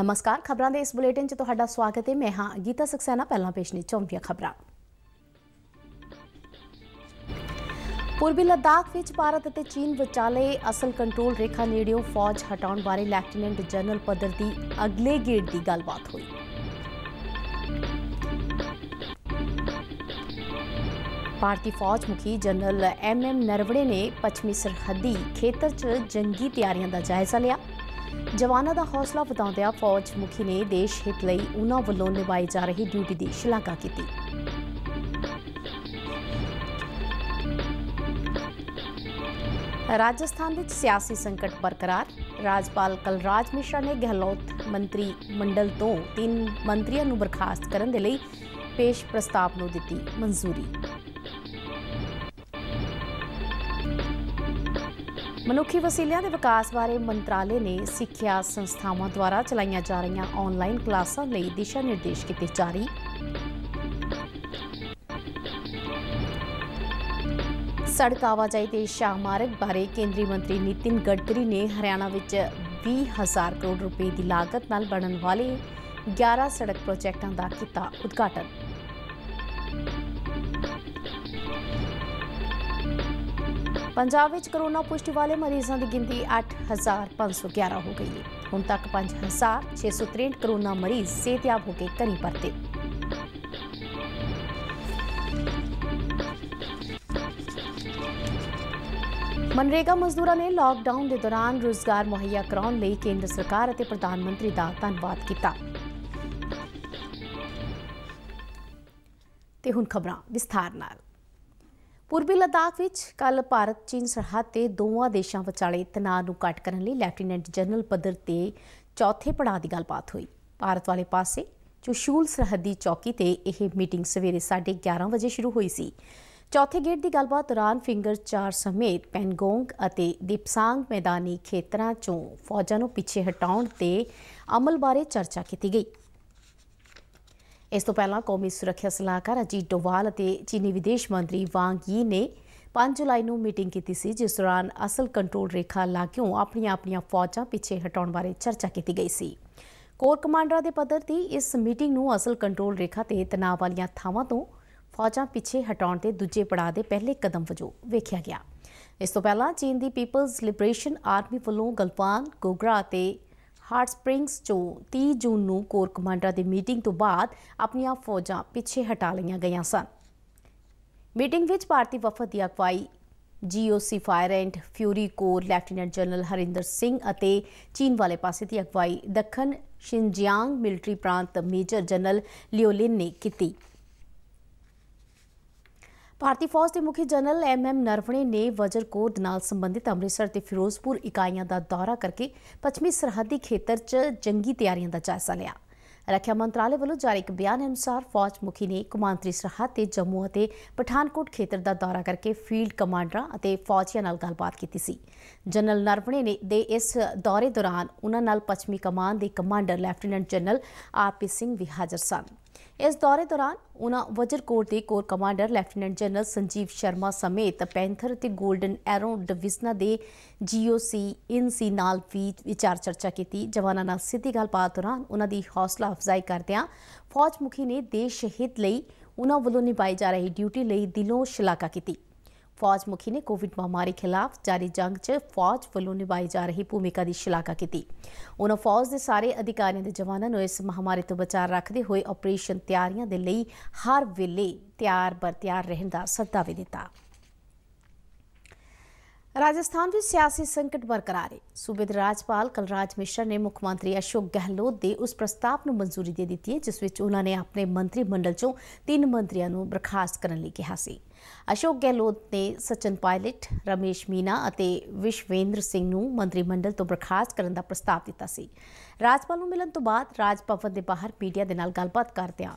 ਨਮਸਕਾਰ ਖਬਰਾਂ ਦੇ ਇਸ ਬੁਲੇਟਿਨ 'ਚ ਤੁਹਾਡਾ ਸਵਾਗਤ ਹੈ ਮੈਂ ਹਾਂ ਗੀਤਾ ਸਖਸੈਨਾ ਪਹਿਲਾਂ ਪੇਸ਼ ਨੇ ਚੌਂਪੀਆਂ ਖਬਰਾਂ ਪੂਰਬੀ ਲਦਾਖ ਵਿੱਚ ਭਾਰਤ ਅਤੇ ਚੀਨ ਵਿਚਾਲੇ ਅਸਲ ਕੰਟਰੋਲ ਰੇਖਾ ਨੇੜਿਓਂ ਫੌਜ ਹਟਾਉਣ ਬਾਰੇ ਲੈਫਟੀਨੈਂਟ ਜਨਰਲ ਪੱਧਰ ਦੀ ਅਗਲੇ ਗੇੜ ਦੀ ਗੱਲਬਾਤ ਹੋਈ ਭਾਰਤੀ ਫੌਜ ਮੁਖੀ ਜਨਰਲ ਐਮ ਐਮ ਨਰਵੜੇ ਨੇ ਪੱਛਮੀ ਸਰਹੱਦੀ ਖੇਤਰ 'ਚ ਜੰਗੀ ਤਿਆਰੀਆਂ ਦਾ ਜਾਇਜ਼ਾ ਲਿਆ ਜਵਾਨਾਂ ਦਾ ਹੌਸਲਾ ਵਧਾਉਂਦਿਆਂ ਫੌਜ ਮੁਖੀ ਨੇ ਦੇਸ਼ ਹਿੱਤ ਲਈ ਉਹਨਾਂ ਵੱਲੋਂ ਨਿਭਾਈ ਜਾ ਰਹੀ ਡਿਊਟੀ ਦੀ ਸ਼ਲਾਘਾ ਕੀਤੀ ਰਾਜਸਥਾਨ ਵਿੱਚ ਸਿਆਸੀ ਸੰਕਟ ਬਰਕਰਾਰ ਰਾਜਪਾਲ ਕਲਰਾਜ ਮਿਸ਼ਰਾ ਨੇ ਗਹਿਲੋਤ ਮੰਤਰੀ ਮੰਡਲ ਤੋਂ ਤਿੰਨ ਮੰਤਰੀਆਂ ਨੂੰ ਬਰਖਾਸਤ ਕਰਨ ਦੇ ਲਈ ਪੇਸ਼ ਪ੍ਰਸਤਾਵ ਨੂੰ ਦਿੱਤੀ ਮਨਜ਼ੂਰੀ ਮਨੁੱਖੀ ਵਸੀਲਿਆਂ ਦੇ ਵਿਕਾਸ ਬਾਰੇ ਮੰਤਰਾਲੇ ਨੇ ਸਿੱਖਿਆ ਸੰਸਥਾਵਾਂ ਦੁਆਰਾ ਚਲਾਈਆਂ ਜਾ ਰਹੀਆਂ ਆਨਲਾਈਨ ਕਲਾਸਾਂ ਲਈ ਦਿਸ਼ਾ ਨਿਰਦੇਸ਼ ਕੀਤੇ ਜਾਰੀ ਸੜਕ ਆਵਾਜਾਈ ਤੇ ਸ਼ਾਹਮਾਰਗ ਬਾਰੇ ਕੇਂਦਰੀ ਮੰਤਰੀ ਨਿਤਿਨ ਗਡਕਰੀ ਨੇ ਹਰਿਆਣਾ ਵਿੱਚ 20000 ਕਰੋੜ ਰੁਪਏ ਦੀ ਲਾਗਤ ਨਾਲ ਬਣਨ ਵਾਲੇ 11 ਸੜਕ ਪ੍ਰੋਜੈਕਟਾਂ ਦਾ ਕੀਤਾ ਉਦਘਾਟਨ ਪੰਜਾਬ ਵਿੱਚ ਕਰੋਨਾ ਪੁਸ਼ਟੀ ਵਾਲੇ ਮਰੀਜ਼ਾਂ ਦੀ ਗਿਣਤੀ 8511 ਹੋ ਗਈ ਹੈ ਹੁਣ ਤੱਕ 5663 ਕਰੋਨਾ ਮਰੀਜ਼ ਸਿਹਤਯਾਬ ਹੋ ਕੇ ਘਰੀ ਪਰਤੇ ਮਨਰੇਗਾ ਮਜ਼ਦੂਰਾਂ ਨੇ ਲਾਕਡਾਊਨ ਦੇ ਦੌਰਾਨ ਰੋਜ਼ਗਾਰ ਮੁਹੱਈਆ ਕਰਾਉਣ ਲਈ ਕੇਂਦਰ ਸਰਕਾਰ ਅਤੇ ਪ੍ਰਧਾਨ ਮੰਤਰੀ ਦਾ ਧੰਨਵਾਦ ਕੀਤਾ ਤੇ ਹੁਣ ਖਬਰਾਂ ਵਿਸਥਾਰ ਨਾਲ ਪੂਰਬੀ ਲਦਾਖ ਵਿੱਚ ਕੱਲ ਭਾਰਤ ਚੀਨ ਸਰਹੱਦ ਤੇ ਦੋਵਾਂ ਦੇਸ਼ਾਂ ਵਿਚਾਲੇ ਤਣਾਅ ਨੂੰ ਘਟ ਕਰਨ ਲਈ ਲੈਫਟੀਨੈਂਟ ਜਨਰਲ ਪੱਧਰ ਤੇ ਚੌਥੇ ਪੜਾਅ ਦੀ ਗੱਲਬਾਤ ਹੋਈ ਭਾਰਤ ਵਾਲੇ ਪਾਸੇ ਚੁਸ਼ੂਲ ਸਰਹੱਦੀ ਚੌਕੀ ਤੇ ਇਹ ਮੀਟਿੰਗ ਸਵੇਰੇ 11:30 ਵਜੇ ਸ਼ੁਰੂ ਹੋਈ ਸੀ ਚੌਥੇ ਗੇੜ ਦੀ ਗੱਲਬਾਤ ਦੌਰਾਨ ਫਿੰਗਰ 4 ਸਮੇਤ ਪੈਂਗੋਂਗ ਅਤੇ ਦੀਪਸਾਂਗ ਮੈਦਾਨੀ ਖੇਤਰਾਂ ਚੋਂ ਫੌਜਾਂ ਨੂੰ ਪਿੱਛੇ ਹਟਾਉਣ ਤੇ ਅਮਲ ਬਾਰੇ ਚਰਚਾ ਕੀਤੀ ਗਈ ਇਸ ਤੋਂ ਪਹਿਲਾਂ ਕੌਮੀ ਸੁਰੱਖਿਆ ਸਲਾਹਕਾਰ ਅਜੀਤ ਡੋਵਾਲ ਅਤੇ ਚੀਨੀ ਵਿਦੇਸ਼ ਮੰਤਰੀ ਵਾਂਗ ਯੀ ਨੇ 5 ਜੁਲਾਈ ਨੂੰ ਮੀਟਿੰਗ ਕੀਤੀ ਸੀ ਜਿਸ ਦੌਰਾਨ ਅਸਲ ਕੰਟਰੋਲ ਰੇਖਾ ਲਾਗਿਓਂ ਆਪਣੀਆਂ ਆਪਣੀਆਂ ਫੌਜਾਂ ਪਿੱਛੇ ਹਟਾਉਣ ਬਾਰੇ ਚਰਚਾ ਕੀਤੀ ਗਈ ਸੀ ਕੋਰ ਕਮਾਂਡਰਾਂ ਦੇ ਪੱਧਰ ਤੇ ਇਸ ਮੀਟਿੰਗ ਨੂੰ ਅਸਲ ਕੰਟਰੋਲ ਰੇਖਾ ਤੇ ਤਣਾਅ ਵਾਲੀਆਂ ਥਾਵਾਂ ਤੋਂ ਫੌਜਾਂ ਪਿੱਛੇ ਹਟਾਉਣ ਦੇ ਦੂਜੇ ਪੜਾਅ ਦੇ ਪਹਿਲੇ ਕਦਮ ਵਜੋਂ ਵੇਖਿਆ ਗਿਆ ਇਸ ਤੋਂ ਪਹਿਲਾਂ ਚੀਨ ਦੀ ਪੀਪਲਜ਼ ਲਿਬਰੇਸ਼ਨ ਆਰਮੀ ਵੱਲੋਂ ਗਲਵਾਨ ਗੋਗਰਾ ਤੇ ਹਾਰਟ ਸਪ੍ਰਿੰਗਸ 'ਚੋਂ 30 ਜੂਨ ਨੂੰ ਕੋਰ ਕਮਾਂਡਰਾਂ ਦੀ ਮੀਟਿੰਗ ਤੋਂ ਬਾਅਦ ਆਪਣੀਆਂ ਫੌਜਾਂ ਪਿੱਛੇ ਹਟਾ ਲਈਆਂ ਗਈਆਂ ਸਨ ਮੀਟਿੰਗ ਵਿੱਚ ਭਾਰਤੀ ਵਫਦ ਦੀ ਅਗਵਾਈ GOC fire and fury corps lieutenant general Harinder Singh ਅਤੇ ਚੀਨ ਵਾਲੇ ਪਾਸੇ ਦੀ ਅਗਵਾਈ ਦੱਖਣ ਸ਼ਿਨਜਿਆਂਗ ਮਿਲਟਰੀ ਪ੍ਰਾਂਤ ਮੇਜਰ ਜਨਰਲ ਲਿਓਲਿਨ ਨੇ ਕੀਤੀ ਭਾਰਤੀ ਫੌਜ ਦੇ ਮੁਖੀ ਜਨਰਲ ਐਮ ਐਮ ਨਰਵਣੇ ਨੇ ਵਜਰ ਕੋਰ ਨਾਲ ਸੰਬੰਧਿਤ ਅੰਮ੍ਰਿਤਸਰ ਤੇ ਫਿਰੋਜ਼ਪੁਰ ਇਕਾਈਆਂ ਦਾ ਦੌਰਾ ਕਰਕੇ ਪੱਛਮੀ ਸਰਹੱਦੀ ਖੇਤਰ 'ਚ ਜੰਗੀ ਤਿਆਰੀਆਂ ਦਾ ਜਾਇਜ਼ਾ ਲਿਆ। ਰੱਖਿਆ ਮੰਤਰਾਲੇ ਵੱਲੋਂ ਜਾਰੀ ਇੱਕ ਬਿਆਨ ਅਨੁਸਾਰ ਫੌਜ ਮੁਖੀ ਨੇ ਕਮਾਂਤਰੀ ਸਰਹੱਦ ਤੇ ਜੰਮੂ ਅਤੇ ਪਠਾਨਕੋਟ ਖੇਤਰ ਦਾ ਦੌਰਾ ਕਰਕੇ ਫੀਲਡ ਕਮਾਂਡਰਾਂ ਅਤੇ ਫੌਜੀਆਂ ਨਾਲ ਗੱਲਬਾਤ ਕੀਤੀ ਸੀ ਜਨਰਲ ਨਰਵਣੇ ਨੇ ਦੇ ਇਸ ਦੌਰੇ ਦੌਰਾਨ ਉਹਨਾਂ ਨਾਲ ਪੱਛਮੀ ਕਮਾਂਡ ਦੇ commander lieutenant general RP Singh ਵੀ ਹਾਜ਼ਰ ਸਨ ਇਸ ਦੌਰੇ ਦੌਰਾਨ ਉਹਨਾਂ ਵਜਰਕੋਟ ਦੇ corps commander lieutenant general Sanjeev Sharma ਸਮੇਤ ਪੈਂਥਰ ਤੇ 골ਡਨ ਐਰੋ ਡਿਵੀਜ਼ਨਾਂ ਦੇ ਜੀਓਸੀ ਇਨਸੀ ਨਾਲ ਵੀ ਵਿਚਾਰ ਚਰਚਾ ਕੀਤੀ ਜਵਾਨਾਂ ਨਾਲ ਸਿੱਧੀ ਗੱਲਬਾਤ ਦੌਰਾਨ ਉਹਨਾਂ ਦੀ ਹੌਸਲਾ ਅਫਜ਼ਾਈ ਕਰਦਿਆਂ ਫੌਜ ਮੁਖੀ ਨੇ ਦੇਸ਼ ਸ਼ਹੀਦ ਲਈ ਉਹਨਾਂ ਵੱਲੋਂ ਨਿਭਾਈ ਜਾ ਰਹੀ ਡਿਊਟੀ ਲਈ ਦਿਲੋਂ ਸ਼ਲਾਘਾ ਕੀਤੀ ਫੌਜ ਮੁਖੀ ਨੇ ਕੋਵਿਡ ਮਹਾਮਾਰੀ ਖਿਲਾਫ ਜਾਰੀ ਜੰਗ 'ਚ ਫੌਜ ਵੱਲੋਂ ਨਿਭਾਈ ਜਾ ਰਹੀ ਭੂਮਿਕਾ ਦੀ ਸ਼ਲਾਘਾ ਕੀਤੀ। ਉਹਨਾਂ ਫੌਜ ਦੇ ਸਾਰੇ ਅਧਿਕਾਰੀਆਂ ਦੇ ਜਵਾਨਾਂ ਨੂੰ ਇਸ ਮਹਾਮਾਰੀ ਤੋਂ ਬਚਾਅ ਰੱਖਦੇ ਹੋਏ ਆਪਰੇਸ਼ਨ ਤਿਆਰੀਆਂ ਦੇ ਲਈ ਹਰ ਵੇਲੇ ਤਿਆਰ ਬਰ ਤਿਆਰ ਰਹਿਣ ਦਾ ਸੱਦਾ ਵੀ ਦਿੱਤਾ। ਰਾਜਸਥਾਨ ਵਿੱਚ ਸਿਆਸੀ ਸੰਕਟ ਬਰਕਰਾਰ ਹੈ। ਸੂਬੇ ਦੇ ਰਾਜਪਾਲ ਕਲਰਾਜ ਮਿਸ਼ਰ ਨੇ ਮੁੱਖ ਮੰਤਰੀ ਅਸ਼ੋਕ ਗਹਿਲੋਤ ਦੇ ਉਸ ਪ੍ਰਸਤਾਵ ਨੂੰ ਮਨਜ਼ੂਰੀ ਦੇ ਦਿੱਤੀ ਹੈ ਜਿਸ ਵਿੱਚ ਉਹਨਾਂ ਨੇ ਆਪਣੇ ਮੰਤਰੀ ਮੰਡਲ ਚੋਂ ਤਿੰਨ ਮੰਤਰੀਆਂ ਨੂੰ ਬਰਖਾਸਤ ਕਰਨ ਲਈ ਕਿਹਾ ਸੀ। ਅਸ਼ੋਕ ਗਹਿਲੋਤ ਨੇ ਸਚਨ ਪਾਇਲਟ ਰਮੇਸ਼ ਮੀਨਾ ਅਤੇ ਵਿਸ਼ਵੇਂਦਰ ਸਿੰਘ ਨੂੰ ਮੰਤਰੀ ਮੰਡਲ ਤੋਂ ਬਰਖਾਸਤ ਕਰਨ ਦਾ ਪ੍ਰਸਤਾਵ ਦਿੱਤਾ ਸੀ ਰਾਜਪਾਲ ਨੂੰ ਮਿਲਣ ਤੋਂ ਬਾਅਦ ਰਾਜ ਦੇ ਬਾਹਰ ਮੀਡੀਆ ਦੇ ਨਾਲ ਗੱਲਬਾਤ ਕਰਦਿਆਂ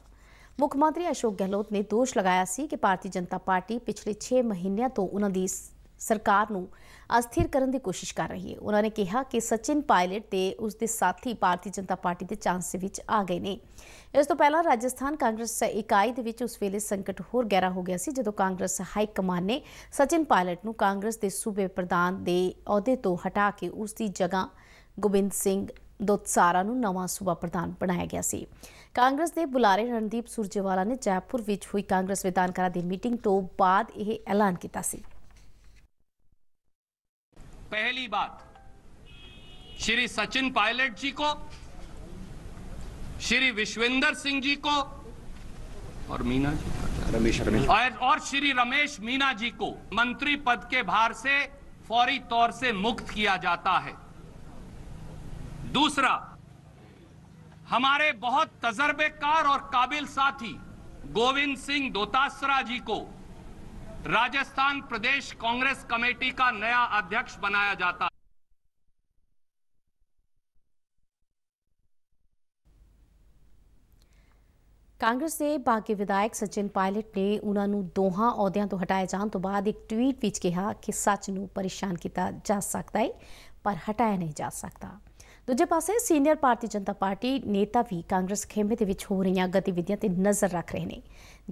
ਮੁੱਖ ਮੰਤਰੀ ਅਸ਼ੋਕ ਗਹਿਲੋਤ ਨੇ ਦੋਸ਼ ਲਗਾਇਆ ਸੀ ਕਿ ਭਾਰਤੀ ਜਨਤਾ ਪਾਰਟੀ ਪਿਛਲੇ 6 ਮਹੀਨਿਆਂ ਤੋਂ ਉਹਨਾਂ ਦੀ ਸਰਕਾਰ ਨੂੰ ਅਸਥਿਰ ਕਰਨ ਦੀ ਕੋਸ਼ਿਸ਼ ਕਰ ਰਹੀ ਹੈ ਉਹਨਾਂ ਨੇ ਕਿਹਾ ਕਿ ਸਚਿਨ ਪਾਇਲਟ ਤੇ ਉਸ ਦੇ ਸਾਥੀ ਭਾਰਤੀ ਜਨਤਾ ਪਾਰਟੀ ਦੇ ਚਾਂਸ ਵਿੱਚ ਆ ਗਏ ਨੇ ਇਸ ਤੋਂ ਪਹਿਲਾਂ ਰਾਜਸਥਾਨ ਕਾਂਗਰਸ ਇਕਾਈ ਦੇ ਵਿੱਚ ਉਸ ਵੇਲੇ ਸੰਕਟ ਹੋਰ ਗਹਿਰਾ ਹੋ ਗਿਆ ਸੀ ਜਦੋਂ ਕਾਂਗਰਸ ਹਾਈ ਕਮਾਨ ਨੇ ਸਚਿਨ ਪਾਇਲਟ ਨੂੰ ਕਾਂਗਰਸ ਦੇ ਸੂਬੇ ਪ੍ਰਧਾਨ ਦੇ ਅਹੁਦੇ ਤੋਂ ਹਟਾ ਕੇ ਉਸ ਦੀ ਜਗ੍ਹਾ ਗੋਬਿੰਦ ਸਿੰਘ ਦੋਤਸਾਰਾ ਨੂੰ ਨਵਾਂ ਸੂਬਾ ਪ੍ਰਧਾਨ ਬਣਾਇਆ ਗਿਆ ਸੀ ਕਾਂਗਰਸ ਦੇ ਬੁਲਾਰੇ ਰਣਦੀਪ ਸੁਰਜੇਵਾਲਾ ਨੇ ਜੈਪੁਰ ਵਿੱਚ ਹੋਈ ਕਾਂਗਰਸ ਵਿਧਾਨਕਾਰਾ ਦੀ ਮੀਟਿੰਗ ਤੋਂ ਬਾਅਦ ਇਹ ਐਲਾਨ ਕੀਤਾ ਸੀ पहली बात श्री सचिन पायलट जी को श्री विश्वेंद्र सिंह जी को और मीना जी रमेश रमेश और, और श्री रमेश मीना जी को मंत्री पद के भार से फौरी तौर से मुक्त किया जाता है दूसरा हमारे बहुत तजर्बेकार और काबिल साथी गोविंद सिंह दोतासरा जी को राजस्थान प्रदेश कांग्रेस कमेटी का नया अध्यक्ष बनाया जाता ਕਾਂਗਰਸ ਦੇ ਬਾਗੀ ਵਿਧਾਇਕ ਸਚਿਨ ਪਾਇਲਟ ਨੇ ਉਹਨਾਂ ਨੂੰ ਦੋਹਾਂ ਅਹੁਦਿਆਂ ਤੋਂ ਹਟਾਏ ਜਾਣ ਤੋਂ ਬਾਅਦ ਇੱਕ ਟਵੀਟ ਵਿੱਚ ਕਿਹਾ ਕਿ ਸੱਚ ਨੂੰ ਪਰੇਸ਼ਾਨ ਕੀਤਾ ਜਾ ਸਕਦਾ ਹੈ ਪਰ ਹਟਾਇਆ ਨਹੀਂ ਜਾ ਸਕਦਾ ਦੂਜੇ ਪਾਸੇ ਸੀਨੀਅਰ ਭਾਰਤੀ ਜਨਤਾ ਪਾਰਟੀ ਨੇਤਾ ਵੀ ਕਾਂਗਰਸ ਖੇਮੇ ਦੇ ਵਿੱਚ ਹੋ ਰਹੀਆਂ ਗਤੀਵਿਧੀਆਂ ਤੇ ਨਜ਼ਰ ਰੱਖ ਰਹੇ ਨੇ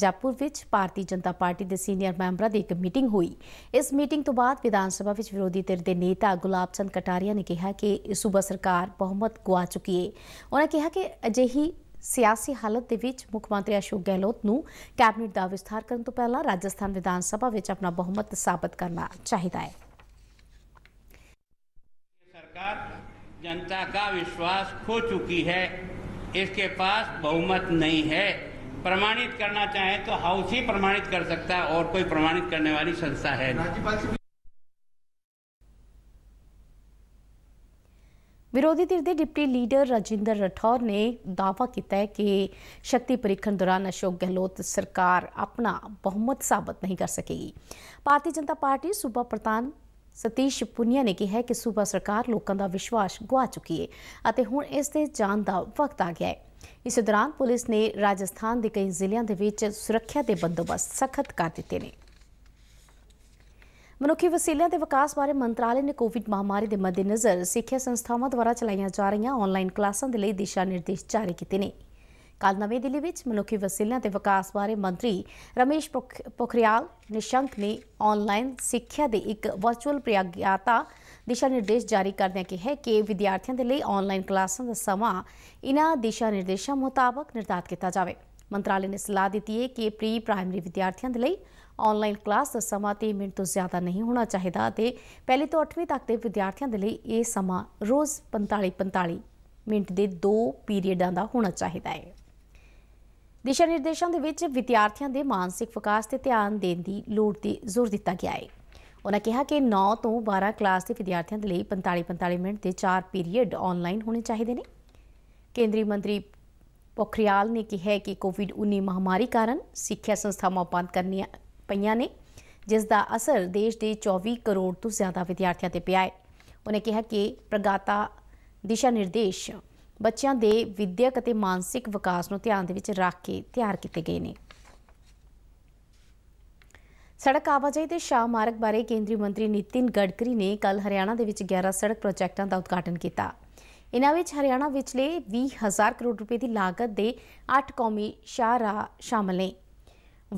ਜਾਪੂਰ ਵਿੱਚ ਭਾਰਤੀ ਜਨਤਾ ਪਾਰਟੀ ਦੇ ਸੀਨੀਅਰ ਮੈਂਬਰਾਂ ਦੀ ਇੱਕ ਮੀਟਿੰਗ ਹੋਈ ਇਸ ਮੀਟਿੰਗ ਤੋਂ ਬਾਅਦ ਵਿਧਾਨ ਸਭਾ ਵਿੱਚ ਵਿਰੋਧੀ ਧਿਰ ਦੇ ਨੇਤਾ ਗੁਲਾਬ ਚੰਦ ਕਟਾਰੀਆ ਨੇ ਕਿਹਾ ਕਿ ਸੂਬਾ ਸਰਕਾਰ ਬਹੁਮਤ ਗਵਾ ਚੁੱਕੀ ਹੈ ਉਹਨਾਂ ਕਿਹਾ ਕਿ ਅਜਿਹੀ ਸਿਆਸੀ ਹਾਲਤ ਦੇ ਵਿੱਚ ਮੁੱਖ ਮੰਤਰੀ ਅਸ਼ੋਕ ਗਹਿਲੋਤ ਨੂੰ ਕੈਬਨਿਟ ਦਾ ਵਿਸਥਾਰ ਕਰਨ ਤੋਂ ਪਹਿਲਾਂ ਰਾਜਸਥਾਨ ਵਿਧਾਨ ਸਭਾ ਵਿੱਚ ਆਪਣਾ ਬਹੁਮਤ ਸਾਬਤ ਕਰਨਾ ਚਾਹੀਦਾ ਹੈ ਸਰਕਾਰ जनता का विश्वास खो चुकी है इसके पास बहुमत नहीं है प्रमाणित करना चाहे तो हाउस ही प्रमाणित कर सकता है और कोई प्रमाणित करने वाली संस्था है विरोधी धिर के डिप्टी लीडर राजेंद्र राठौर ने दावा किया है कि शक्ति परीक्षण दौरान अशोक गहलोत सरकार अपना बहुमत साबित नहीं कर सकेगी भारतीय जनता पार्टी सूबा प्रधान ਸਤੀਸ਼ ਪੁਨੀਆ ਨੇ ਕਿਹਾ ਕਿ ਸੂਬਾ ਸਰਕਾਰ ਲੋਕਾਂ ਦਾ ਵਿਸ਼ਵਾਸ ਗਵਾ ਚੁੱਕੀ ਹੈ ਅਤੇ ਹੁਣ ਇਸ ਦੇ ਜਾਣ ਦਾ ਵਕਤ ਆ ਗਿਆ ਹੈ ਇਸ ਦੌਰਾਨ ਪੁਲਿਸ ਨੇ ਰਾਜਸਥਾਨ ਦੇ ਕਈ ਜ਼ਿਲ੍ਹਿਆਂ ਦੇ ਵਿੱਚ ਸੁਰੱਖਿਆ ਦੇ ਬੰਦੋਬਸਤ ਸਖਤ ਕਰ ਦਿੱਤੇ ਨੇ ਮਨੁੱਖੀ ਵਸੀਲਿਆਂ ਦੇ ਵਿਕਾਸ ਬਾਰੇ ਮੰਤਰਾਲੇ ਨੇ ਕੋਵਿਡ ਮਹਾਮਾਰੀ ਦੇ ਮੱਦੇਨਜ਼ਰ ਸਿੱਖਿਆ ਸੰਸਥਾਵਾਂ ਦੁਆਰਾ ਚਲਾਈਆਂ ਜਾ ਰਹੀਆਂ ਆਨਲਾਈਨ ਕਲਾਸਾਂ ਦੇ ਲਈ ਦਿਸ਼ਾ ਨਿਰਦੇਸ਼ ਜਾਰੀ ਕੀਤੇ ਨੇ ਕੱਲ ਨਵੀਂ ਦਿੱਲੀ ਵਿੱਚ ਮਨੁੱਖੀ ਵਸੀਲਿਆਂ ਤੇ ਵਿਕਾਸ ਬਾਰੇ ਮੰਤਰੀ ਰਮੇਸ਼ ਪੋਖਰੀਆਲ ਨਿਸ਼ੰਕ ਨੇ ਆਨਲਾਈਨ ਸਿੱਖਿਆ ਦੇ ਇੱਕ ਵਰਚੁਅਲ ਪ੍ਰਯਾਗਿਆਤਾ ਦਿਸ਼ਾ ਨਿਰਦੇਸ਼ ਜਾਰੀ ਕਰਦਿਆਂ ਕਿਹਾ ਕਿ ਵਿਦਿਆਰਥੀਆਂ ਦੇ ਲਈ ਆਨਲਾਈਨ ਕਲਾਸਾਂ ਦਾ ਸਮਾਂ ਇਹਨਾਂ ਦਿਸ਼ਾ ਨਿਰਦੇਸ਼ਾਂ ਮੁਤਾਬਕ ਨਿਰਧਾਰਤ ਕੀਤਾ ਜਾਵੇ ਮੰਤਰਾਲੇ ਨੇ ਸਲਾਹ ਦਿੱਤੀ ਹੈ ਕਿ ਪ੍ਰੀ ਪ੍ਰਾਇਮਰੀ ਵਿਦਿਆਰਥੀਆਂ ਦੇ ਲਈ ਆਨਲਾਈਨ ਕਲਾਸ ਦਾ ਸਮਾਂ 30 ਮਿੰਟ ਤੋਂ ਜ਼ਿਆਦਾ ਨਹੀਂ ਹੋਣਾ ਚਾਹੀਦਾ ਤੇ ਪਹਿਲੀ ਤੋਂ 8ਵੀਂ ਤੱਕ ਦੇ ਵਿਦਿਆਰਥੀਆਂ ਦੇ ਲਈ ਇਹ ਸਮਾਂ ਰੋਜ਼ 45 45 ਮਿੰਟ ਦੇ ਦੋ ਪੀਰੀਅਡਾਂ ਦਾ ਹੋਣਾ ਚਾਹੀਦਾ ਹੈ ਦਿਸ਼ਾ ਨਿਰਦੇਸ਼ਾਂ ਦੇ ਵਿੱਚ ਵਿਦਿਆਰਥੀਆਂ ਦੇ ਮਾਨਸਿਕ ਵਿਕਾਸ ਤੇ ਧਿਆਨ ਦੇਣ ਦੀ ਲੋੜ ਤੇ ਜ਼ੋਰ ਦਿੱਤਾ ਗਿਆ ਹੈ ਉਹਨਾਂ ਕਿਹਾ ਕਿ 9 ਤੋਂ 12 ਕਲਾਸ ਦੇ ਵਿਦਿਆਰਥੀਆਂ ਦੇ ਲਈ 45-45 ਮਿੰਟ ਦੇ 4 ਪੀਰੀਅਡ ਆਨਲਾਈਨ ਹੋਣੇ ਚਾਹੀਦੇ ਨੇ ਕੇਂਦਰੀ ਮੰਤਰੀ ਪੋਖਰੀਆਲ ਨੇ ਕਿਹਾ ਕਿ ਕੋਵਿਡ-19 ਮਹਾਮਾਰੀ ਕਾਰਨ ਸਿੱਖਿਆ ਸੰਸਥਾਵਾਂ ਬੰਦ ਕਰਨੀਆਂ ਪਈਆਂ ਨੇ ਜਿਸ ਦਾ ਅਸਰ ਦੇਸ਼ ਦੇ 24 ਕਰੋੜ ਤੋਂ ਜ਼ਿਆਦਾ ਵਿਦਿਆਰਥੀਆਂ ਤੇ ਪਿਆ ਹੈ ਉਹਨੇ ਕਿਹਾ ਕਿ ਪ੍ਰਗਾਤਾ ਦਿਸ਼ਾ ਨਿਰਦੇਸ਼ ਬੱਚਿਆਂ ਦੇ ਵਿਦਿਅਕ ਅਤੇ ਮਾਨਸਿਕ ਵਿਕਾਸ ਨੂੰ ਧਿਆਨ ਦੇ ਵਿੱਚ ਰੱਖ ਕੇ ਤਿਆਰ ਕੀਤੇ ਗਏ ਨੇ ਸੜਕ ਆਵਾਜਾਈ ਦੇ ਸ਼ਾਹ ਮਾਰਗ ਬਾਰੇ ਕੇਂਦਰੀ ਮੰਤਰੀ ਨਿਤਿਨ ਗਡਕਰੀ ਨੇ ਕੱਲ ਹਰਿਆਣਾ ਦੇ ਵਿੱਚ 11 ਸੜਕ ਪ੍ਰੋਜੈਕਟਾਂ ਦਾ ਉਦਘਾਟਨ ਕੀਤਾ ਇਨਾਂ ਵਿੱਚ ਹਰਿਆਣਾ ਵਿਚਲੇ 20000 ਕਰੋੜ ਰੁਪਏ ਦੀ ਲਾਗਤ ਦੇ 8 ਕੌਮੀ ਸ਼ਾਹਰਾ ਸ਼ਾਮਲ ਨੇ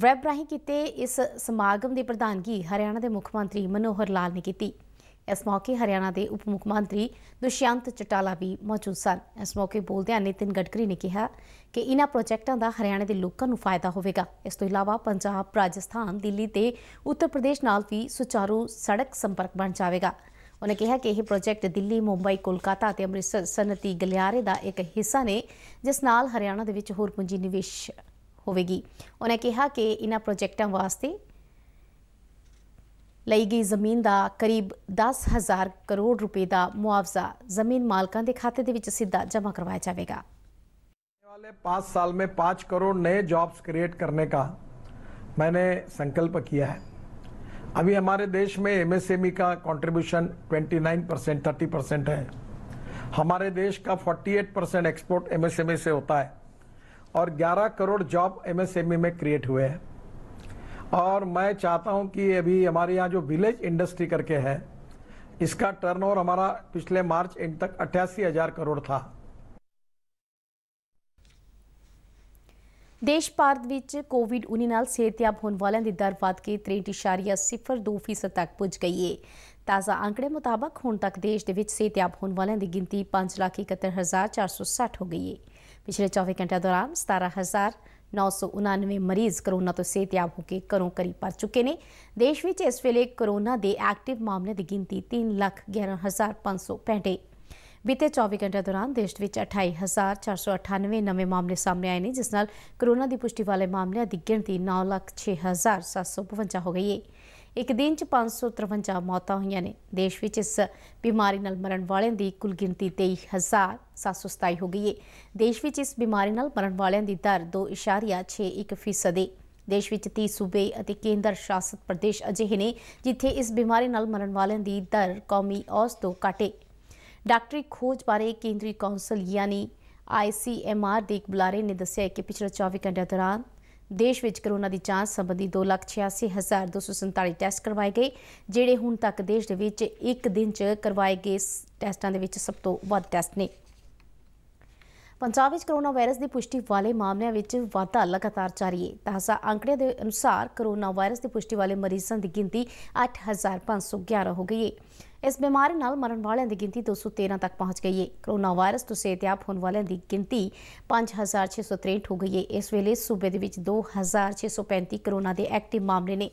ਵੈਬ ਰਾਹੀਂ ਕੀਤੇ ਇਸ ਸਮਾਗਮ ਦੀ ਪ੍ਰਧਾਨਗੀ ਹਰਿਆਣਾ ਦੇ ਮੁੱਖ ਮੰਤਰੀ ਮਨੋਹਰ ਲਾਲ ਨੇ ਕੀਤੀ ਇਸ ਮੌਕੇ ਹਰਿਆਣਾ ਦੇ ਉਪ ਮੁੱਖ ਮੰਤਰੀ ਦੁਸ਼ਯੰਤ ਚਟਾਲਾ ਵੀ ਮੌਜੂਦ ਸਨ ਇਸ ਮੌਕੇ ਬੋਲਦਿਆਂ ਨਿਤਿਨ ਗਡਕਰੀ ਨੇ ਕਿਹਾ ਕਿ ਇਹਨਾਂ ਪ੍ਰੋਜੈਕਟਾਂ ਦਾ ਹਰਿਆਣਾ ਦੇ ਲੋਕਾਂ ਨੂੰ ਫਾਇਦਾ ਹੋਵੇਗਾ ਇਸ ਤੋਂ ਇਲਾਵਾ ਪੰਜਾਬ ਰਾਜਸਥਾਨ ਦਿੱਲੀ ਤੇ ਉੱਤਰ ਪ੍ਰਦੇਸ਼ ਨਾਲ ਵੀ ਸੁਚਾਰੂ ਸੜਕ ਸੰਪਰਕ ਬਣ ਜਾਵੇਗਾ ਉਹਨੇ ਕਿਹਾ ਕਿ ਇਹ ਪ੍ਰੋਜੈਕਟ ਦਿੱਲੀ ਮੁੰਬਈ ਕੋਲਕਾਤਾ ਅਤੇ ਅੰਮ੍ਰਿਤਸਰ ਸਨਤੀ ਗਲਿਆਰੇ ਦਾ ਇੱਕ ਹਿੱਸਾ ਨੇ ਜਿਸ ਨਾਲ ਹਰਿਆਣਾ ਦੇ ਵਿੱਚ ਹੋਰ ਪੂੰਜੀ ਨਿਵੇਸ਼ ਹੋਵੇਗੀ ਉਹਨੇ ਕਿਹਾ ਕਿ ਇਹਨਾਂ ਪ੍ਰੋਜੈਕਟਾਂ ਵਾਸਤੇ लई गई जमीन का करीब दस हज़ार करोड़ रुपए का मुआवजा जमीन मालकों के खाते सीधा जमा करवाया जाएगा वाले पाँच साल में पाँच करोड़ नए जॉब्स क्रिएट करने का मैंने संकल्प किया है अभी हमारे देश में एमएसएमई e का कंट्रीब्यूशन 29 परसेंट थर्टी परसेंट है हमारे देश का 48 परसेंट एक्सपोर्ट एमएसएमई से होता है और 11 करोड़ जॉब एमएसएमई e में क्रिएट हुए हैं और मैं चाहता हूं कि अभी हमारे यहाँ जो विलेज इंडस्ट्री करके है इसका टर्नओवर हमारा पिछले मार्च एंड तक अट्ठासी हजार करोड़ था ਦੇਸ਼ ਭਾਰਤ ਵਿੱਚ ਕੋਵਿਡ-19 ਨਾਲ ਸਿਹਤਯਾਬ ਹੋਣ ਵਾਲਿਆਂ ਦੀ ਦਰ ਵਧ ਕੇ 63.02% ਤੱਕ ਪੁੱਜ ਗਈ ਹੈ। ਤਾਜ਼ਾ ਅੰਕੜੇ ਮੁਤਾਬਕ ਹੁਣ ਤੱਕ ਦੇਸ਼ ਦੇ ਵਿੱਚ ਸਿਹਤਯਾਬ ਹੋਣ ਵਾਲਿਆਂ ਦੀ ਗਿਣਤੀ 571460 ਹੋ ਗਈ ਹੈ। ਪਿਛਲੇ 24 ਘੰਟਿਆਂ ਦੌਰਾਨ 17000 999 ਮਰੀਜ਼ ਕਰੋਨਾ ਤੋਂ ਸਿਹਤਯਾਬ ਹੋ ਕੇ ਘਰੋਂ ਕਰੀ ਪਰ ਚੁੱਕੇ ਨੇ ਦੇਸ਼ ਵਿੱਚ ਇਸ ਵੇਲੇ ਕਰੋਨਾ ਦੇ ਐਕਟਿਵ ਮਾਮਲੇ ਦੀ ਗਿਣਤੀ 311565 ਬੀਤੇ 24 ਘੰਟੇ ਦੌਰਾਨ ਦੇਸ਼ ਵਿੱਚ 28498 ਨਵੇਂ ਮਾਮਲੇ ਸਾਹਮਣੇ ਆਏ ਨੇ ਜਿਸ ਨਾਲ ਕਰੋਨਾ ਦੀ ਪੁਸ਼ਟੀ ਵਾਲੇ ਮਾਮਲਿਆਂ ਦੀ ਗਿਣਤੀ 906752 ਹੋ ਗਈ ਹੈ ਇੱਕ ਦਿਨ 'ਚ 553 ਮੌਤਾਂ ਹੋਈਆਂ ਨੇ ਦੇਸ਼ ਵਿੱਚ ਇਸ ਬਿਮਾਰੀ ਨਾਲ ਮਰਨ ਵਾਲਿਆਂ ਦੀ ਕੁੱਲ ਗਿਣਤੀ 23727 ਹੋ ਗਈ ਹੈ ਦੇਸ਼ ਵਿੱਚ ਇਸ ਬਿਮਾਰੀ ਨਾਲ ਮਰਨ ਵਾਲਿਆਂ ਦੀ ਦਰ 2.61% ਦੇ ਦੇਸ਼ ਵਿੱਚ 30 ਸੂਬੇ ਅਤੇ ਕੇਂਦਰ ਸ਼ਾਸਿਤ ਪ੍ਰਦੇਸ਼ ਅਜਿਹੇ ਨੇ ਜਿੱਥੇ ਇਸ ਬਿਮਾਰੀ ਨਾਲ ਮਰਨ ਵਾਲਿਆਂ ਦੀ ਦਰ ਕੌਮੀ ਔਸਤ ਤੋਂ ਘਟੇ ਡਾਕਟਰੀ ਖੋਜ ਬਾਰੇ ਕੇਂਦਰੀ ਕੌਂਸਲ ਯਾਨੀ ICMR ਦੇ ਇੱਕ ਬੁਲਾਰੇ ਨੇ ਦੱਸਿਆ ਕਿ ਪਿਛਲੇ 24 ਘੰਟਿਆਂ ਦੌਰਾਨ ਦੇਸ਼ ਵਿੱਚ ਕਰੋਨਾ ਦੀ ਜਾਂਚ ਸੰਬੰਧੀ 286247 ਟੈਸਟ ਕਰਵਾਏ ਗਏ ਜਿਹੜੇ ਹੁਣ ਤੱਕ ਦੇਸ਼ ਦੇ ਵਿੱਚ ਇੱਕ ਦਿਨ 'ਚ ਕਰਵਾਏ ਗਏ ਟੈਸਟਾਂ ਦੇ ਵਿੱਚ ਸਭ ਤੋਂ ਵੱਧ ਟੈਸਟ ਨੇ ਪੰਜਾਬ ਵਿੱਚ ਕਰੋਨਾ ਵਾਇਰਸ ਦੀ ਪੁਸ਼ਟੀ ਵਾਲੇ ਮਾਮਲਿਆਂ ਵਿੱਚ ਵਾਧਾ ਲਗਾਤਾਰ ਜਾਰੀ ਹੈ ਸਾ ਅੰਕੜਿਆਂ ਦੇ ਅਨੁਸਾਰ ਕਰੋਨਾ ਵਾਇਰਸ ਦੀ ਪੁਸ਼ਟੀ ਵਾਲੇ ਮਰੀਜ਼ਾਂ ਦੀ ਗਿਣਤੀ 8511 ਹੋ ਗਈ ਹੈ ਇਸ ਬਿਮਾਰੀ ਨਾਲ ਮਰਨ ਵਾਲਿਆਂ ਦੀ ਗਿਣਤੀ 213 ਤੱਕ ਪਹੁੰਚ ਗਈ ਹੈ ਕਰੋਨਾ ਵਾਇਰਸ ਤੋਂ ਸਿਹਤਯਾਬ ਹੋਣ ਵਾਲਿਆਂ ਦੀ ਗਿਣਤੀ 5663 ਹੋ ਗਈ ਹੈ ਇਸ ਵੇਲੇ ਸੂਬੇ ਦੇ ਵਿੱਚ 2635 ਕਰੋਨਾ ਦੇ ਐਕਟਿਵ ਮਾਮਲੇ ਨੇ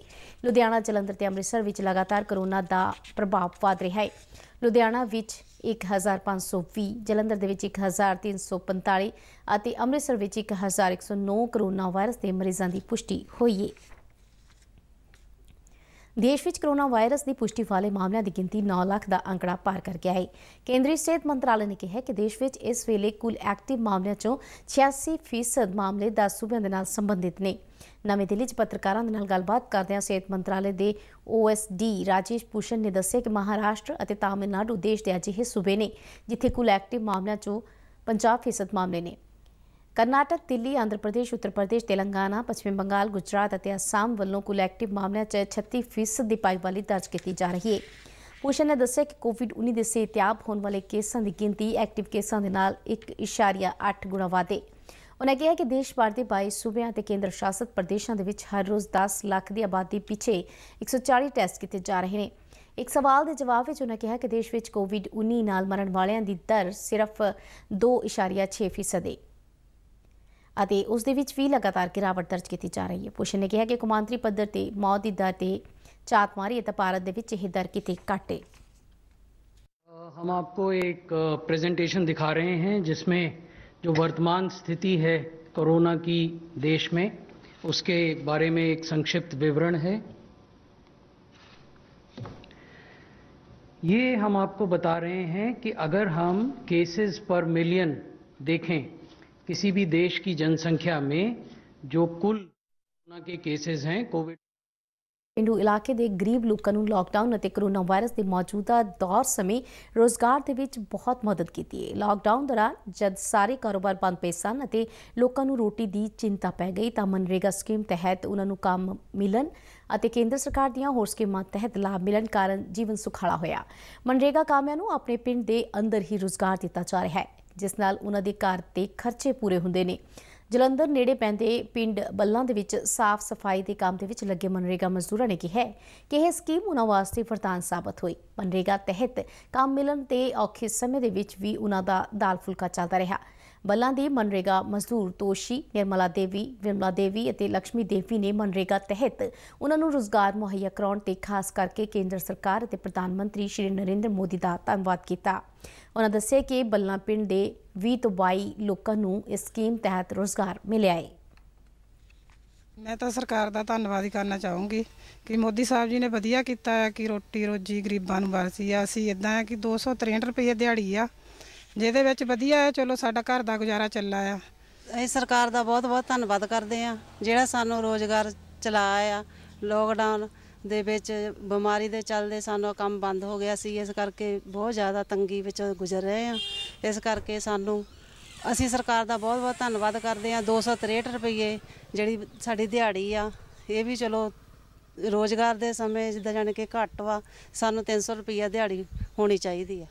ਲੁਧਿਆਣਾ ਜਲੰਧਰ ਤੇ ਅੰਮ੍ਰਿਤਸਰ ਵਿੱਚ ਲਗਾਤਾਰ ਕਰੋਨਾ ਦਾ ਪ੍ਰਭਾਵ ਵਧ ਰਿਹਾ ਹੈ ਲੁਧਿਆਣਾ ਵਿੱਚ 1520 ਜਲੰਧਰ ਦੇ ਵਿੱਚ 1345 ਅਤੇ ਅੰਮ੍ਰਿਤਸਰ ਵਿੱਚ 1109 ਕਰੋਨਾ ਵਾਇਰਸ ਦੇ ਮਰੀਜ਼ਾਂ ਦੀ ਪੁਸ਼ਟੀ ਹੋਈ ਹੈ ਦੇਸ਼ ਵਿੱਚ ਕੋਰੋਨਾ ਵਾਇਰਸ ਦੀ ਪੁਸ਼ਟੀ ਵਾਲੇ ਮਾਮਲਿਆਂ ਦੀ ਗਿਣਤੀ 9 ਲੱਖ ਦਾ ਅੰਕੜਾ ਪਾਰ ਕਰ ਗਿਆ ਹੈ ਕੇਂਦਰੀ ਸਿਹਤ ਮੰਤਰਾਲੇ ਨੇ ਕਿਹਾ ਕਿ ਦੇਸ਼ ਵਿੱਚ ਇਸ ਵੇਲੇ ਕੁੱਲ ਐਕਟਿਵ ਮਾਮਲਿਆਂ ਚੋਂ 86% ਮਾਮਲੇ 10 ਸੂਬਿਆਂ ਦੇ ਨਾਲ ਸੰਬੰਧਿਤ ਨੇ ਨਵੀਂ ਦਿੱਲੀ 'ਚ ਪੱਤਰਕਾਰਾਂ ਦੇ ਨਾਲ ਗੱਲਬਾਤ ਕਰਦਿਆਂ ਸਿਹਤ ਮੰਤਰਾਲੇ ਦੇ ਓਐਸਡੀ ਰਾਜੇਸ਼ ਪੂਸ਼ਨ ਨੇ ਦੱਸਿਆ ਕਿ ਮਹਾਰਾਸ਼ਟਰ ਅਤੇ ਤਾਮਿਲਨਾਡੂ ਦੇਸ਼ ਦੇ ਅਜਿਹੇ ਸੂਬੇ ਨੇ ਜਿੱਥੇ ਕੁੱਲ ਐਕਟਿਵ ਮਾਮਲਿਆਂ ਚੋਂ 50% ਮਾਮਲੇ ਨੇ ਕਰਨਾਟਕ ਦਿੱਲੀ ਆਂਧਰ ਪ੍ਰਦੇਸ਼ ਉੱਤਰ ਪ੍ਰਦੇਸ਼ ਤੇਲੰਗਾਨਾ ਪੱਛਮੀ ਬੰਗਾਲ ਗੁਜਰਾਤ ਅਤੇ ਅਸਾਮ ਵੱਲੋਂ ਕੁੱਲ ਐਕਟਿਵ ਮਾਮਲਿਆਂ 'ਚ 36% ਦੀ ਵਾਲੀ ਦਰਜ ਕੀਤੀ ਜਾ ਰਹੀ ਹੈ ਪੁਸ਼ਨ ਨੇ ਦੱਸਿਆ ਕਿ ਕੋਵਿਡ-19 ਦੇ ਸਿਹਤਯਾਬ ਹੋਣ ਵਾਲੇ ਕੇਸਾਂ ਦੀ ਗਿਣਤੀ ਐਕਟਿਵ ਕੇਸਾਂ ਦੇ ਨਾਲ 1.8 ਗੁਣਾ ਵਾਧੇ ਉਨ੍ਹਾਂ ਕਿਹਾ ਕਿ ਦੇਸ਼ ਭਰ ਦੇ 22 ਸੂਬਿਆਂ ਤੇ ਕੇਂਦਰ ਸ਼ਾਸਤ ਪ੍ਰਦੇਸ਼ਾਂ ਦੇ ਵਿੱਚ ਹਰ ਰੋਜ਼ 10 ਲੱਖ ਦੀ ਆਬਾਦੀ ਪਿੱਛੇ 140 ਟੈਸਟ ਕੀਤੇ ਜਾ ਰਹੇ ਨੇ ਇੱਕ ਸਵਾਲ ਦੇ ਜਵਾਬ ਵਿੱਚ ਉਹਨਾਂ ਕਿਹਾ ਕਿ ਦੇਸ਼ ਵਿੱਚ ਕੋਵਿਡ-19 ਨਾਲ ਮਰਨ ਵਾਲਿਆਂ ਦੀ ਦਰ ਸਿਰਫ 2.6% ਹੈ उस ਉਸ ਦੇ ਵਿੱਚ ਵੀ ਲਗਾਤਾਰ ਗਿਰਾਵਟ ਦਰਜ ਕੀਤੀ ਜਾ ਰਹੀ ਹੈ ਪੁਸ਼ਨ ਨੇ ਕਿਹਾ ਕਿ ਕੌਮਾਂਤਰੀ ਪੱਧਰ ਤੇ ਮੌਤ चात मारी तो भारत के दर कितने घटे हम आपको एक प्रेजेंटेशन दिखा रहे हैं जिसमें जो वर्तमान स्थिति है कोरोना की देश में उसके बारे में एक संक्षिप्त विवरण है ये हम आपको बता रहे हैं कि अगर हम केसेस पर मिलियन देखें किसी भी देश की जनसंख्या में जो कुल कोरोना के केसेस हैं ਕੋਵਿਡ ਇੰਡੂ ਇਲਾਕੇ ਦੇ ਗਰੀਬ ਲੋਕਾਂ ਨੂੰ ਲਾਕਡਾਊਨ ਅਤੇ ਕਰੋਨਾ ਵਾਇਰਸ ਦੇ ਮੌਜੂਦਾ ਦੌਰ ਸਮੇਂ ਰੋਜ਼ਗਾਰ ਦੇ ਵਿੱਚ ਬਹੁਤ ਮਦਦ ਕੀਤੀ ਹੈ ਲਾਕਡਾਊਨ ਦੌਰਾਨ ਜਦ ਸਾਰੇ ਕਾਰੋਬਾਰ ਬੰਦ ਪਏ ਸਨ ਅਤੇ ਲੋਕਾਂ ਨੂੰ ਰੋਟੀ ਦੀ ਚਿੰਤਾ ਪੈ ਗਈ ਤਾਂ ਮਨਰੇਗਾ ਸਕੀਮ ਤਹਿਤ ਉਹਨਾਂ ਨੂੰ ਕੰਮ ਮਿਲਣ ਅਤੇ ਕੇਂਦਰ ਸਰਕਾਰ ਦੀਆਂ ਹੋਰ ਸਕੀਮਾਂ ਤਹਿਤ ਲਾਭ ਮਿਲਣ ਕਾਰਨ ਜੀਵਨ ਸੁਖਾਲਾ ਹੋਇਆ ਮਨਰੇਗਾ ਕਾਮਿਆਂ ਨੂੰ ਆਪਣੇ ਪਿੰਡ ਦੇ ਅੰਦਰ ਹੀ ਰੋਜ਼ਗਾਰ ਦਿੱਤਾ ਜਾ ਰਿਹਾ ਹੈ ਜਿਸ ਨਾਲ ਉਹਨਾਂ ਦੇ ਘਰ ਤੇ ਖਰਚੇ ਪੂਰੇ ਹੁੰਦੇ ਨੇ ਜਲੰਧਰ ਨੇੜੇ ਪੈਂਦੇ ਪਿੰਡ ਬੱਲਾਂ ਦੇ ਵਿੱਚ ਸਾਫ਼ ਸਫਾਈ ਦੇ ਕੰਮ ਦੇ ਵਿੱਚ ਲੱਗੇ ਮਨਰੇਗਾ ਮਜ਼ਦੂਰਾਂ ਨੇ ਕਿਹਾ ਕਿ ਇਹ ਸਕੀਮ ਉਹਨਾਂ ਵਾਸਤੇ ਵਰਦਾਨ ਸਾਬਤ ਹੋਈ ਮਨਰੇਗਾ ਤਹਿਤ ਕੰਮ ਮਿਲਣ ਤੇ ਔਖੇ ਸਮੇਂ ਦੇ ਵਿੱਚ ਵੀ ਉਹਨਾਂ ਦਾ ਦਾਲ ਫੁਲਕਾ ਚੱਲਦਾ ਰਿਹਾ ਬੱਲਾਂ ਦੇ ਮਨਰੇਗਾ ਮਜ਼ਦੂਰ ਤੋਸ਼ੀ ਨਿਰਮਲਾ ਦੇਵੀ ਵਿਮਲਾ ਦੇਵੀ ਅਤੇ ਲక్ష్ਮੀ ਦੇਵੀ ਨੇ ਮਨਰੇਗਾ ਤਹਿਤ ਉਹਨਾਂ ਨੂੰ ਰੋਜ਼ਗਾਰ ਮੁਹੱਈਆ ਕਰਾਉਣ ਤੇ ਖਾਸ ਕਰਕੇ ਕੇਂਦਰ ਸਰਕਾਰ ਅਤੇ ਪ੍ਰਧਾਨ ਮੰਤਰੀ ਸ਼੍ਰੀ ਨਰਿੰਦਰ ਮੋਦੀ ਦਾ ਧੰਨਵਾਦ ਕੀਤਾ ਉਹਨਾਂ ਦੱਸਿਆ ਕਿ ਬੱਲਾਂ ਪਿੰਡ ਦੇ 20 ਤੋਂ 22 ਲੋਕਾਂ ਨੂੰ ਇਸ ਸਕੀਮ ਤਹਿਤ ਰੋਜ਼ਗਾਰ ਮਿਲਿਆ ਹੈ ਮੈਂ ਤਾਂ ਸਰਕਾਰ ਦਾ ਧੰਨਵਾਦ ਹੀ ਕਰਨਾ ਚਾਹੂੰਗੀ ਕਿ ਮੋਦੀ ਸਾਹਿਬ ਜੀ ਨੇ ਵਧੀਆ ਕੀਤਾ ਹੈ ਕਿ ਰੋਟੀ ਰੋਜੀ ਗਰੀਬਾਂ ਨੂੰ ਵਰਸੀ ਆ ਅਸੀਂ ਇਦਾਂ ਹੈ ਕਿ 263 ਰੁਪਏ ਦਿਹਾੜੀ ਆ ਜਿਹਦੇ ਵਿੱਚ ਵਧੀਆ ਹੈ ਚਲੋ ਸਾਡਾ ਘਰ ਦਾ ਗੁਜ਼ਾਰਾ ਚੱਲਾ ਆ ਇਹ ਸਰਕਾਰ ਦਾ ਬਹੁਤ ਬਹੁਤ ਧੰਨਵਾਦ ਕਰਦੇ ਆ ਜਿਹੜਾ ਸਾਨੂੰ ਰੋਜ਼ਗਾਰ ਚਲਾਇਆ ਆ ਲੋਕਡਾਊਨ ਦੇ ਵਿੱਚ ਬਿਮਾਰੀ ਦੇ ਚੱਲਦੇ ਸਾਨੂੰ ਕੰਮ ਬੰਦ ਹੋ ਗਿਆ ਸੀ ਇਸ ਕਰਕੇ ਬਹੁਤ ਜ਼ਿਆਦਾ ਤੰਗੀ ਵਿੱਚ ਗੁਜ਼ਰ ਰਹੇ ਆ ਇਸ ਕਰਕੇ ਸਾਨੂੰ ਅਸੀਂ ਸਰਕਾਰ ਦਾ ਬਹੁਤ ਬਹੁਤ ਧੰਨਵਾਦ ਕਰਦੇ ਆ 263 ਰੁਪਏ ਜਿਹੜੀ ਸਾਡੀ ਦਿਹਾੜੀ ਆ ਇਹ ਵੀ ਚਲੋ ਰੋਜ਼ਗਾਰ ਦੇ ਸਮੇਂ ਜਿੱਦਾਂ ਜਾਣ ਕੇ ਘੱਟ ਵਾ ਸਾਨੂੰ 300 ਰੁਪਏ ਦਿਹਾੜੀ ਹੋਣੀ ਚਾਹੀਦੀ ਆ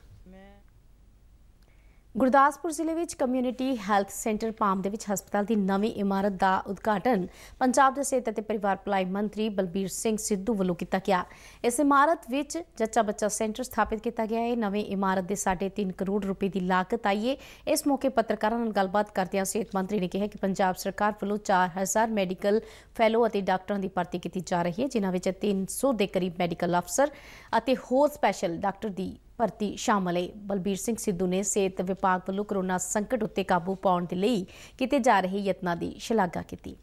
ਗੁਰਦਾਸਪੁਰ ਜ਼ਿਲ੍ਹੇ ਵਿੱਚ ਕਮਿਊਨਿਟੀ ਹੈਲਥ ਸੈਂਟਰ ਪਾਮ ਦੇ ਵਿੱਚ ਹਸਪਤਾਲ ਦੀ ਨਵੀਂ ਇਮਾਰਤ ਦਾ ਉਦਘਾਟਨ ਪੰਜਾਬ ਦੇ ਸਿਹਤ ਅਤੇ ਪਰਿਵਾਰ ਭਲਾਈ ਮੰਤਰੀ ਬਲਬੀਰ ਸਿੰਘ ਸਿੱਧੂ ਵੱਲੋਂ ਕੀਤਾ ਗਿਆ ਇਸ ਇਮਾਰਤ ਵਿੱਚ ਜੱਚਾ ਬੱਚਾ ਸੈਂਟਰ ਸਥਾਪਿਤ ਕੀਤਾ ਗਿਆ ਹੈ ਨਵੀਂ ਇਮਾਰਤ ਦੇ 3.5 ਕਰੋੜ ਰੁਪਏ ਦੀ ਲਾਗਤ ਆਈ ਹੈ ਇਸ ਮੌਕੇ ਪੱਤਰਕਾਰਾਂ ਨਾਲ ਗੱਲਬਾਤ ਕਰਦਿਆਂ ਸਿਹਤ ਮੰਤਰੀ ਨੇ ਕਿਹਾ ਕਿ ਪੰਜਾਬ ਸਰਕਾਰ ਵੱਲੋਂ 4000 ਮੈਡੀਕਲ ਫੈਲੋ ਅਤੇ ਡਾਕਟਰਾਂ ਦੀ ਭਰਤੀ ਕੀਤੀ ਜਾ ਰਹੀ ਹੈ ਜਿਨ੍ਹਾਂ ਵਿੱਚ 300 ਦੇ ਕਰੀਬ ਮੈਡੀਕਲ ਅਫਸਰ ਅਤੇ ਹੋਰ ਸਪੈਸ਼ਲ ਡਾਕਟਰ ਦੀ ਭਰਤੀ ਸ਼ਾਮਲ ਹੈ ਬਲਬੀਰ ਸਿੰਘ ਸਿੱਧੂ ਨੇ ਸਿਹਤ ਵਿਭਾਗ ਵੱਲੋਂ ਕਰੋਨਾ ਸੰਕਟ ਉੱਤੇ ਕਾਬੂ ਪਾਉਣ ਦੇ ਲਈ ਕੀਤੇ ਜਾ ਰਹੇ ਯਤਨਾਂ ਦੀ ਸ਼ਲਾਘਾ ਕੀਤੀ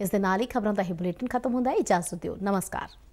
ਇਸ ਦੇ ਨਾਲ ਹੀ ਖਬਰਾਂ ਦਾ ਇਹ ਬੁਲੇਟਿਨ ਖਤਮ ਹੁੰਦਾ ਹੈ ਇਜਾਜ਼ਤ ਦਿਓ ਨਮਸਕਾਰ